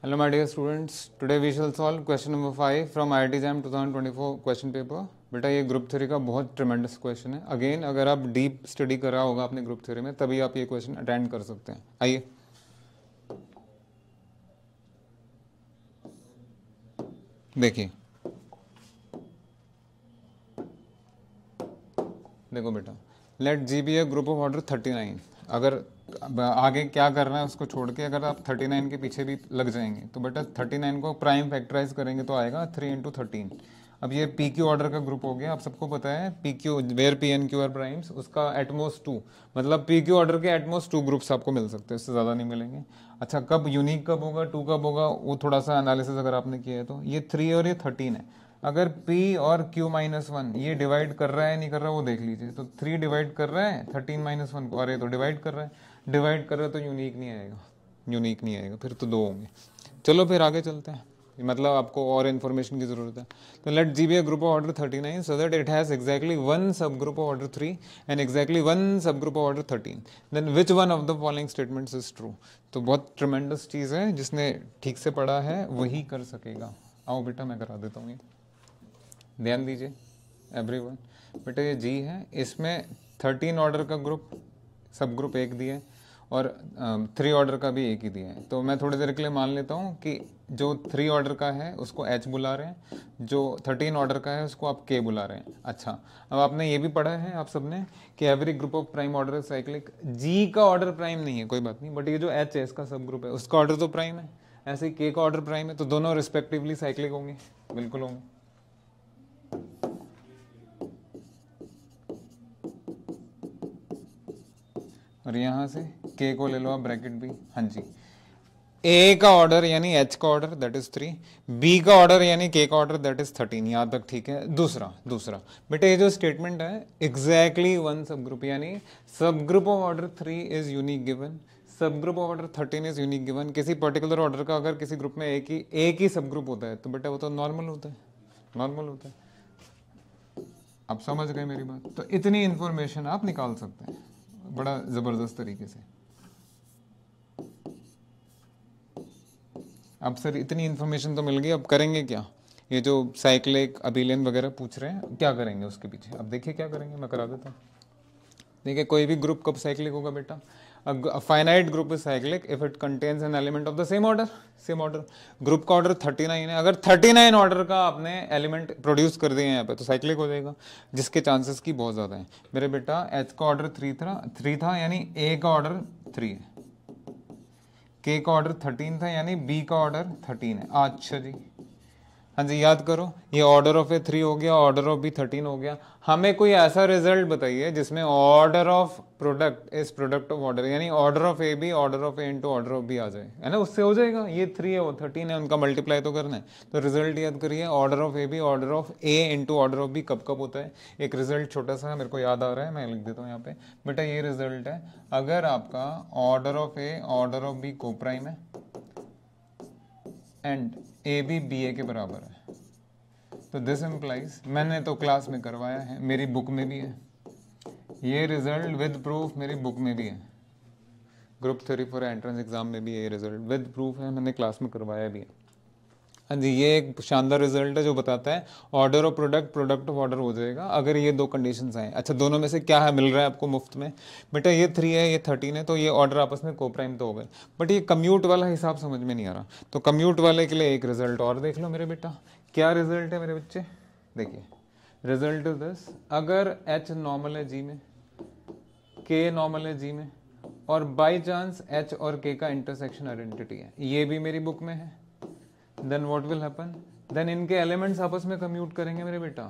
Hello my dear students, today we shall solve question number five from IIT JAM 2024 question paper. बेटा ये group theory का बहुत tremendous question है again अगर आप डीप स्टडी करा होगा अपने ग्रुप थ्योरी में तभी आप ये क्वेश्चन अटेंड कर सकते हैं आइए देखिए देखो बेटा let G be a group of order thirty nine अगर आगे क्या कर करना है उसको छोड़ के अगर आप थर्टी नाइन के पीछे भी लग जाएंगे तो बेटा थर्टी नाइन को प्राइम फैक्टराइज करेंगे तो आएगा थ्री इंटू थर्टीन अब ये पी क्यू ऑर्डर का ग्रुप हो गया आप सबको पता है P Q where P and Q are primes उसका एटमोस्ट टू मतलब पी क्यू ऑर्डर के एटमोस्ट टू ग्रुप्स आपको मिल सकते हैं उससे ज़्यादा नहीं मिलेंगे अच्छा कब यूनिक कब होगा टू कब होगा वो थोड़ा सा एनालिसिस अगर आपने किया है तो ये थ्री और ये थर्टीन है अगर P और Q माइनस वन ये डिवाइड कर रहा है नहीं कर रहा वो देख लीजिए तो थ्री डिवाइड कर रहा है थर्टीन माइनस वन को अरे तो डिवाइड कर रहा है डिवाइड कर रहा है तो यूनिक नहीं आएगा यूनिक नहीं आएगा फिर तो दो होंगे चलो फिर आगे चलते हैं मतलब आपको और इन्फॉर्मेशन की जरूरत है तो let G be a group of order thirty nine so that it has exactly one subgroup of order three and exactly one subgroup of order thirteen then which one of the following statements is true तो बहुत tremendous चीज़ है जिसने ठीक से पढ़ा है वही कर सकेगा आओ बेटा मैं करा देता हूँ ये ध्यान दीजिए एवरी वन बेटा ये जी है इसमें थर्टीन ऑर्डर का ग्रुप सब ग्रुप एक दिए और थ्री ऑर्डर का भी एक ही दिया है तो मैं थोड़ी देर के लिए मान लेता हूँ कि जो थ्री ऑर्डर का है उसको एच बुला रहे हैं जो थर्टीन ऑर्डर का है उसको आप के बुला रहे हैं अच्छा अब आपने ये भी पढ़ा है आप सबने कि every group of prime order cyclic G का ऑर्डर प्राइम नहीं है कोई बात नहीं बट ये जो एच है इसका सब ग्रुप है उसका ऑर्डर तो प्राइम है ऐसे ही के का ऑर्डर प्राइम है तो दोनों रिस्पेक्टिवली साइक्लिक होंगे बिल्कुल होंगे और यहां से के को ले लो आप ब्रैकेट भी हाँ जी ए का ऑर्डर यानी एच का order that is three B का ऑर्डर यानी के का ऑर्डर दैट इज थर्टीन यहां तक ठीक है दूसरा दूसरा बेटा ये जो स्टेटमेंट है एग्जैक्टली वन सब ग्रुप यानी subgroup of order three is unique given subgroup of order thirteen is unique given किसी पर्टिकुलर ऑर्डर का अगर किसी ग्रुप में एक ही एक ही सब ग्रुप होता है तो बेटा वो तो नॉर्मल होता है नॉर्मल होता है आप समझ गए मेरी बात तो इतनी इंफॉर्मेशन आप निकाल सकते हैं बड़ा ज़बरदस्त तरीके से अब सर इतनी इन्फॉर्मेशन तो मिल गई अब करेंगे क्या ये जो साइक्लिक अबीलियन वगैरह पूछ रहे हैं क्या करेंगे उसके पीछे अब देखिए क्या करेंगे मैं करा देता हूँ देखिए कोई भी ग्रुप कब साइक्लिक होगा बेटा a, finite group is cyclic if it contains an element of the same order same order group का order 39 है अगर 39 order का आपने element produce कर दिए यहाँ पे तो cyclic हो जाएगा जिसके chances की बहुत ज़्यादा हैं मेरे बेटा h का order 3 था 3 था यानी a का order 3 है k का order 13 था यानी b का order 13 है अच्छा जी हाँ जी याद करो ये ऑर्डर ऑफ ए थ्री हो गया ऑर्डर ऑफ बी थर्टीन हो गया हमें कोई ऐसा रिजल्ट बताइए जिसमें order of product is product of order यानी order of A B order of A into order of B आ जाए है ना उससे हो जाएगा ये थ्री है वो थर्टीन है उनका मल्टीप्लाई तो करना है तो रिजल्ट याद करिए order of A B order of A into order of B कब कब होता है एक रिजल्ट छोटा सा मेरे को याद आ रहा है मैं लिख देता हूँ यहाँ पे बेटा ये रिजल्ट है अगर आपका order of A order of B coprime है and A B B A के बराबर है तो दिस एम्प्लाइज मैंने तो क्लास में करवाया है मेरी बुक में भी है ये रिजल्ट विद प्रूफ मेरी बुक में भी है group three for entrance exam में भी ये रिजल्ट विद प्रूफ है मैंने क्लास में करवाया भी है हाँ जी ये एक शानदार रिजल्ट है जो बताता है order of product product of order हो जाएगा अगर ये दो कंडीशन आए अच्छा दोनों में से क्या है मिल रहा है आपको मुफ्त में बेटा ये थ्री है ये थर्टीन है तो ये ऑर्डर आपस में को प्राइम तो हो गए बट ये कम्यूट वाला हिसाब समझ में नहीं आ रहा तो कम्यूट वाले के लिए एक रिजल्ट और देख लो मेरे बेटा क्या रिजल्ट है मेरे बच्चे देखिए रिजल्ट इज दस अगर एच नॉर्मल है जी में के नॉर्मल है जी में और बाई चांस एच और के का इंटरसेक्शन आइडेंटिटी है ये भी मेरी बुक में है then what will happen then इनके एलिमेंट्स आपस में कम्यूट करेंगे मेरे बेटा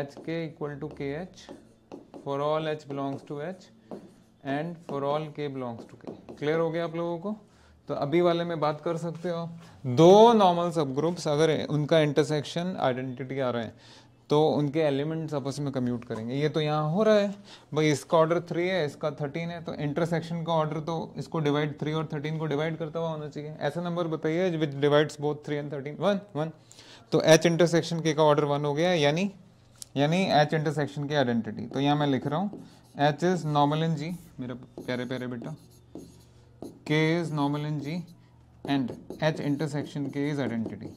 H K equal to K H for all H belongs to H and for all K belongs to K clear हो गया आप लोगों को तो अभी वाले में बात कर सकते हो दो नॉर्मल सब ग्रुप्स अगर उनका इंटरसेक्शन आइडेंटिटी आ रहे हैं तो उनके एलिमेंट्स आपस में कम्यूट करेंगे ये तो यहाँ हो रहा है भाई इसका ऑर्डर थ्री है इसका थर्टीन है तो इंटरसेक्शन का ऑर्डर तो इसको डिवाइड थ्री और थर्टीन को डिवाइड करता हुआ होना चाहिए ऐसा नंबर बताइए which divides both three and thirteen one one तो एच इंटरसेक्शन के का ऑर्डर वन हो गया यानी यानी एच इंटरसेक्शन की आइडेंटिटी तो यहाँ मैं लिख रहा हूँ H is normal in G मेरा प्यारे प्यारे बेटा K is normal in G and H intersection K is identity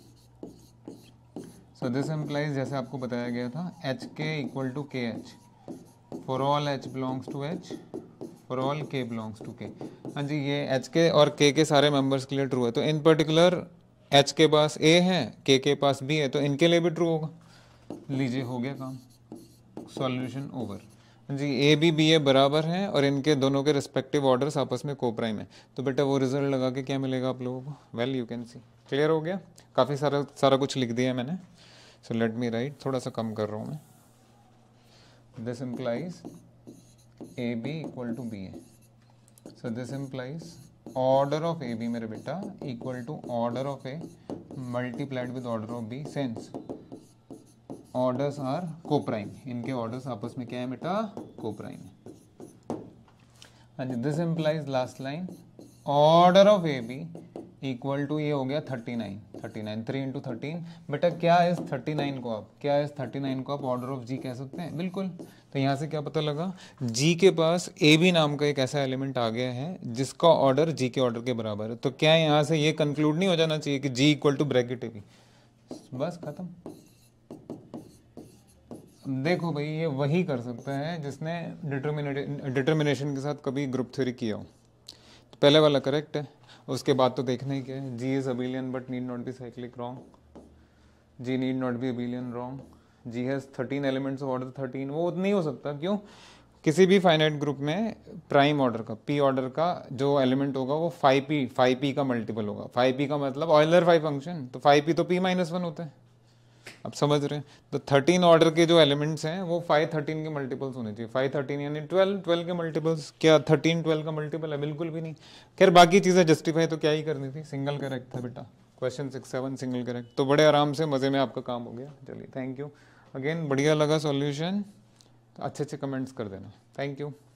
so this implies जैसे आपको बताया गया था H K equal to K H for all H belongs to H for all K belongs to K हाँ जी ये H के और के के सारे मेंबर्स के लिए ट्रू है तो इन पर्टिकुलर एच के पास ए है के के पास बी है तो इनके लिए भी ट्रू होगा लीजिए हो गया काम सॉल्यूशन ओवर हाँ जी ए बी बी ए बराबर हैं और इनके दोनों के रिस्पेक्टिव ऑर्डर्स आपस में को प्राइम है तो बेटा वो रिजल्ट लगा के क्या मिलेगा आप लोगों को well you can see clear हो गया काफ़ी सारा सारा कुछ लिख दिया मैंने सो लेट मी राइट थोड़ा सा कम कर रहा हूँ मैं this implies A B equal to B A so this implies order of A B मेरे बेटा equal to order of A multiplied with order of B since orders are coprime इनके ऑर्डर्स आपस में क्या है बेटा को प्राइम है हाँ जी this implies last line order of A B equal to ये हो गया thirty nine thirty nine three into thirteen बेटा क्या इस थर्टी नाइन को आप क्या इस थर्टी नाइन को आप ऑर्डर ऑफ जी कह सकते हैं बिल्कुल तो यहाँ से क्या पता लगा जी के पास ए बी नाम का एक ऐसा एलिमेंट आ गया है जिसका ऑर्डर जी के ऑर्डर के बराबर है तो क्या यहाँ से ये कंक्लूड नहीं हो जाना चाहिए कि G equal to bracket A B बस खत्म देखो भाई ये वही कर सकता है जिसने डिटर्मिनेशन के साथ कभी ग्रुप थ्योरी किया हो तो पहले वाला करेक्ट है उसके बाद तो देखना ही क्या है G is abelian but need not be cyclic wrong G need not be abelian wrong G has thirteen elements of order thirteen वो नहीं हो सकता क्यों किसी भी फाइनाइट ग्रुप में प्राइम ऑर्डर का पी ऑर्डर का जो एलिमेंट होगा वो फाइव पी फाइव पी का मल्टीपल होगा फाइव पी का मतलब ऑयलर फाइव फंक्शन तो फाइव पी तो पी माइनस वन होता है अब समझ रहे हैं तो थर्टीन ऑर्डर के जो एलिमेंट्स हैं वो फाइव थर्टीन के मल्टीपल्स होने चाहिए फाइव थर्टीन यानी ट्वेल्व ट्वेल्व के मल्टीपल्स क्या थर्टीन ट्वेल्व का मल्टीपल है बिल्कुल भी नहीं खैर बाकी चीज़ें जस्टिफाई तो क्या ही करनी थी सिंगल करेक्ट था बेटा question six seven single correct तो बड़े आराम से मज़े में आपका काम हो गया चलिए थैंक यू अगेन बढ़िया लगा सॉल्यूशन अच्छे अच्छे कमेंट्स कर देना थैंक यू